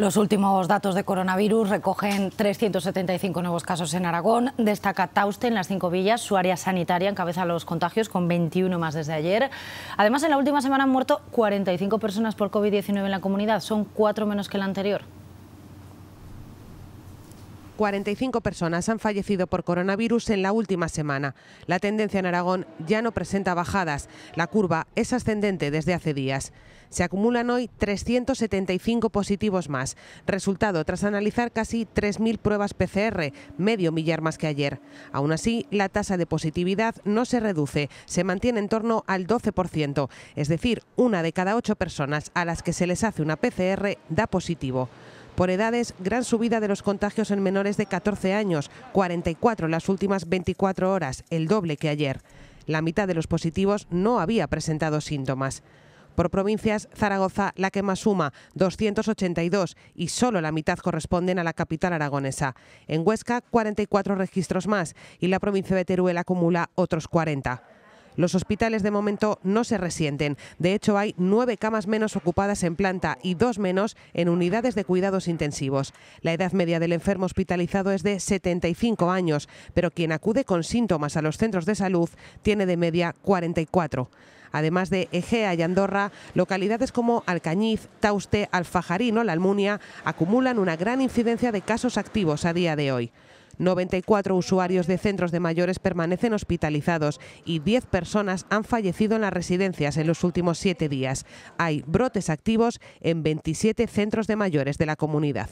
Los últimos datos de coronavirus recogen 375 nuevos casos en Aragón. Destaca Tauste en las cinco villas. Su área sanitaria encabeza los contagios con 21 más desde ayer. Además, en la última semana han muerto 45 personas por COVID-19 en la comunidad. Son cuatro menos que la anterior. 45 personas han fallecido por coronavirus en la última semana. La tendencia en Aragón ya no presenta bajadas. La curva es ascendente desde hace días. Se acumulan hoy 375 positivos más. Resultado tras analizar casi 3.000 pruebas PCR, medio millar más que ayer. Aún así, la tasa de positividad no se reduce, se mantiene en torno al 12%, es decir, una de cada ocho personas a las que se les hace una PCR da positivo. Por edades, gran subida de los contagios en menores de 14 años, 44 las últimas 24 horas, el doble que ayer. La mitad de los positivos no había presentado síntomas. Por provincias, Zaragoza la que más suma, 282, y solo la mitad corresponden a la capital aragonesa. En Huesca, 44 registros más, y la provincia de Teruel acumula otros 40. Los hospitales de momento no se resienten. De hecho, hay nueve camas menos ocupadas en planta y dos menos en unidades de cuidados intensivos. La edad media del enfermo hospitalizado es de 75 años, pero quien acude con síntomas a los centros de salud tiene de media 44. Además de Egea y Andorra, localidades como Alcañiz, Tauste, Alfajarín o La Almunia acumulan una gran incidencia de casos activos a día de hoy. 94 usuarios de centros de mayores permanecen hospitalizados y 10 personas han fallecido en las residencias en los últimos siete días. Hay brotes activos en 27 centros de mayores de la comunidad.